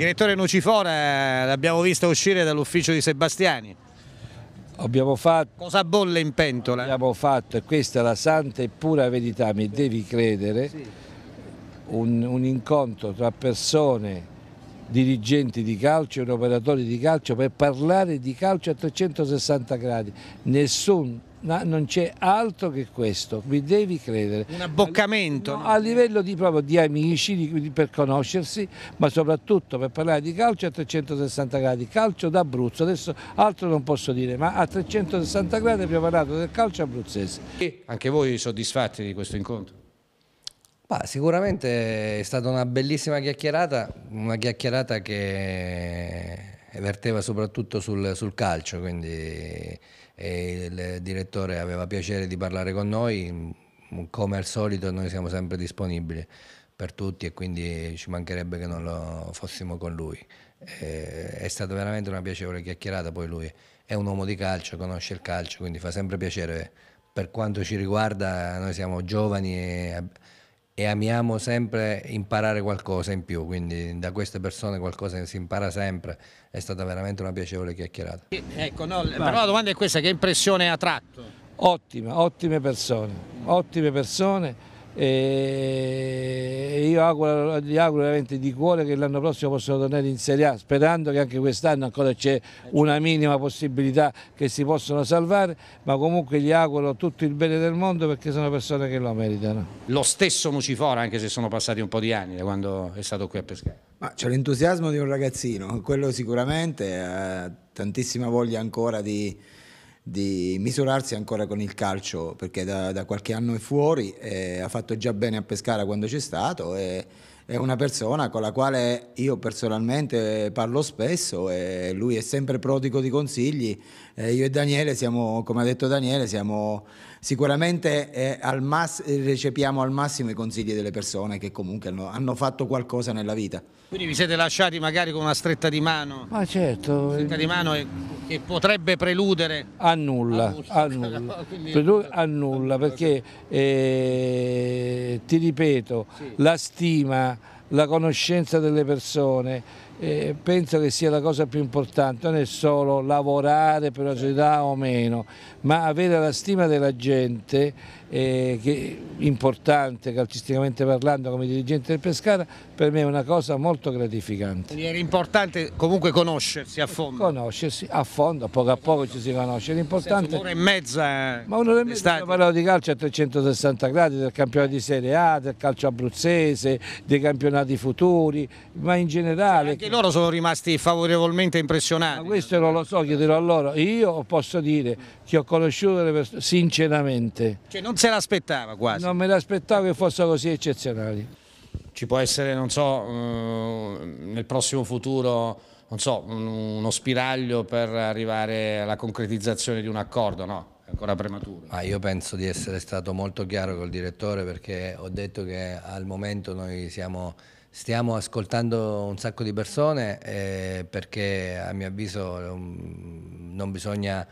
Direttore Nucifora, eh, l'abbiamo visto uscire dall'ufficio di Sebastiani. Abbiamo fatto, Cosa bolle in pentola? Abbiamo fatto, e questa è la santa e pura verità, mi devi credere, un, un incontro tra persone dirigenti di calcio e operatori di calcio per parlare di calcio a 360 gradi. Nessun ma non c'è altro che questo, mi devi credere. Un abboccamento? No, a livello di, proprio, di amici, di, di, per conoscersi, ma soprattutto per parlare di calcio a 360 gradi, calcio d'Abruzzo, adesso altro non posso dire, ma a 360 gradi abbiamo parlato del calcio abruzzese. E anche voi soddisfatti di questo incontro? Bah, sicuramente è stata una bellissima chiacchierata, una chiacchierata che verteva soprattutto sul, sul calcio, quindi eh, il direttore aveva piacere di parlare con noi, come al solito noi siamo sempre disponibili per tutti e quindi ci mancherebbe che non lo fossimo con lui. Eh, è stata veramente una piacevole chiacchierata, poi lui è un uomo di calcio, conosce il calcio, quindi fa sempre piacere per quanto ci riguarda, noi siamo giovani e e amiamo sempre imparare qualcosa in più, quindi da queste persone qualcosa che si impara sempre, è stata veramente una piacevole chiacchierata. Ecco, no, però la domanda è questa, che impressione ha tratto? Ottima, ottime persone, ottime persone e io auguro, gli auguro veramente di cuore che l'anno prossimo possano tornare in Serie A sperando che anche quest'anno ancora c'è una minima possibilità che si possano salvare ma comunque gli auguro tutto il bene del mondo perché sono persone che lo meritano lo stesso Mucifora anche se sono passati un po' di anni da quando è stato qui a Pescara c'è l'entusiasmo di un ragazzino quello sicuramente ha tantissima voglia ancora di di misurarsi ancora con il calcio perché da, da qualche anno è fuori, eh, ha fatto già bene a Pescara quando c'è stato e è una persona con la quale io personalmente parlo spesso e lui è sempre prodigo di consigli. Eh, io e Daniele siamo, come ha detto Daniele, siamo sicuramente eh, al mass- recepiamo al massimo i consigli delle persone che comunque hanno, hanno, fatto qualcosa nella vita. Quindi vi siete lasciati magari con una stretta di mano? Ma certo. Una stretta di mano è, che potrebbe preludere? A nulla, a nulla, a nulla. a nulla perché eh, ti ripeto, sì. la stima la conoscenza delle persone, eh, penso che sia la cosa più importante, non è solo lavorare per una società o meno, ma avere la stima della gente, eh, che è importante calcisticamente parlando come dirigente del Pescara, per me è una cosa molto gratificante. Quindi era importante comunque conoscersi a fondo? Conoscersi a fondo, a poco a poco ci si conosce, l'importante... Un'ora e mezza... Eh, ma un'ora e mezza parlavo di calcio a 360 gradi, del campionato di Serie A, del calcio abruzzese, dei campionati futuri, ma in generale... Anche loro sono rimasti favorevolmente impressionati. Ma questo non lo so, chiederò a loro. Io posso dire che ho conosciuto le persone sinceramente. Cioè non se l'aspettava quasi? Non me l'aspettavo che fossero così eccezionali. Ci può essere, non so, eh, nel prossimo futuro non so, uno spiraglio per arrivare alla concretizzazione di un accordo, no? ancora prematuro. Ma io penso di essere stato molto chiaro col direttore perché ho detto che al momento noi siamo, stiamo ascoltando un sacco di persone eh, perché a mio avviso mm, non bisogna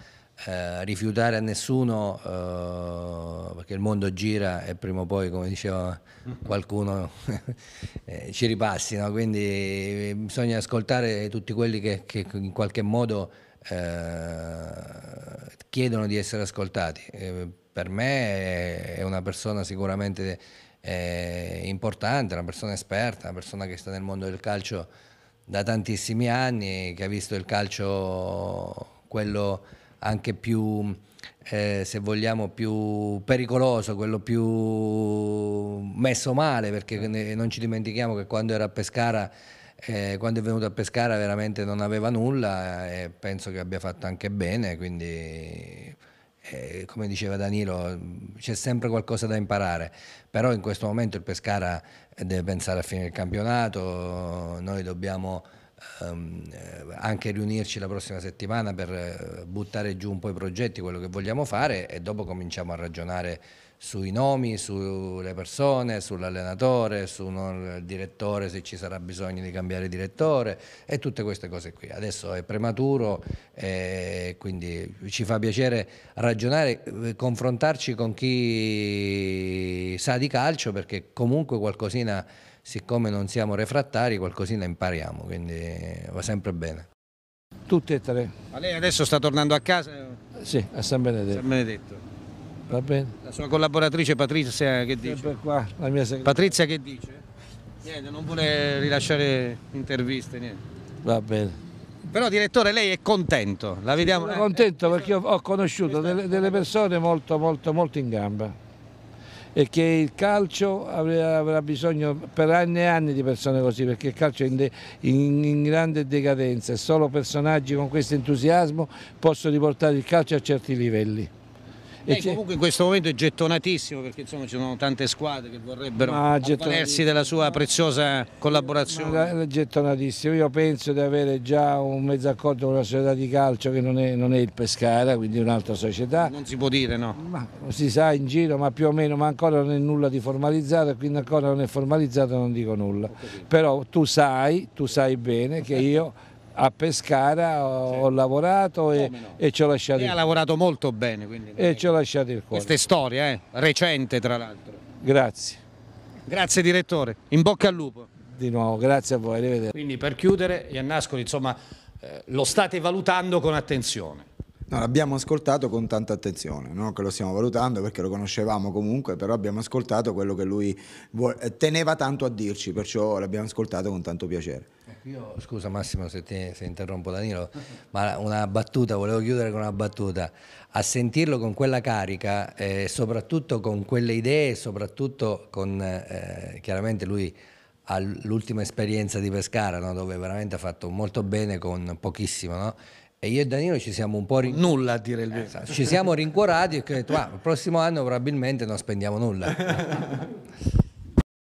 eh, rifiutare a nessuno eh, perché il mondo gira e prima o poi, come diceva qualcuno, eh, ci ripassi, no? quindi eh, bisogna ascoltare tutti quelli che, che in qualche modo eh, chiedono di essere ascoltati. Eh, per me è una persona sicuramente eh, importante, una persona esperta, una persona che sta nel mondo del calcio da tantissimi anni, che ha visto il calcio quello anche più, eh, se vogliamo, più pericoloso, quello più messo male, perché non ci dimentichiamo che quando era a Pescara eh, quando è venuto a Pescara veramente non aveva nulla eh, e penso che abbia fatto anche bene, quindi eh, come diceva Danilo mm, c'è sempre qualcosa da imparare, però in questo momento il Pescara eh, deve pensare a fine del campionato, noi dobbiamo ehm, eh, anche riunirci la prossima settimana per buttare giù un po' i progetti, quello che vogliamo fare e dopo cominciamo a ragionare sui nomi, sulle persone, sull'allenatore, sul direttore se ci sarà bisogno di cambiare direttore e tutte queste cose qui. Adesso è prematuro e quindi ci fa piacere ragionare, eh, confrontarci con chi sa di calcio perché comunque qualcosina, siccome non siamo refrattari, qualcosina impariamo, quindi va sempre bene. Tutte e tre. Ma lei adesso sta tornando a casa? Sì, a San Benedetto. San Benedetto. Va bene. La sua collaboratrice Patrizia che dice? Qua, Patrizia che dice? Niente, non vuole rilasciare interviste, niente. Va bene. Però direttore lei è contento, la vediamo? Sono contento eh, perché ho conosciuto delle, delle persone molto, molto, molto in gamba e che il calcio avrà bisogno per anni e anni di persone così perché il calcio è in, in, in, grande decadenza e solo personaggi con questo entusiasmo possono riportare il calcio a certi livelli. Lei eh, comunque in questo momento è gettonatissimo perché insomma ci sono tante squadre che vorrebbero avvalersi della sua preziosa collaborazione. è gettonatissimo, io penso di avere già un mezzo accordo con una società di calcio che non è, non è il Pescara, quindi un'altra società. Non si può dire no? Ma, si sa in giro, ma più o meno, ma ancora non è nulla di formalizzato, quindi ancora non è formalizzato non dico nulla. Però tu sai, tu sai bene che io a Pescara ho, sì. ho lavorato e, no. e, ci ho lasciato. E il... ha lavorato molto bene. Quindi, e ci ho lasciato il cuore. Questa è storia, eh? recente tra l'altro. Grazie. Grazie direttore, in bocca al lupo. Di nuovo, grazie a voi, arrivederci. Quindi per chiudere, Iannascoli, insomma, eh, lo state valutando con attenzione. No, l'abbiamo ascoltato con tanta attenzione, non che lo stiamo valutando perché lo conoscevamo comunque, però abbiamo ascoltato quello che lui teneva tanto a dirci, perciò l'abbiamo ascoltato con tanto piacere. Io, scusa Massimo se, ti, se interrompo Danilo, ma una battuta, volevo chiudere con una battuta. A sentirlo con quella carica, eh, soprattutto con quelle idee, soprattutto con, eh, chiaramente lui ha l'ultima esperienza di Pescara, no? dove veramente ha fatto molto bene con pochissimo, no? E io e Danilo ci siamo un po' rin... nulla a dire il vero. Esatto. Ci siamo rincuorati e ho detto, ah, il prossimo anno probabilmente non spendiamo nulla.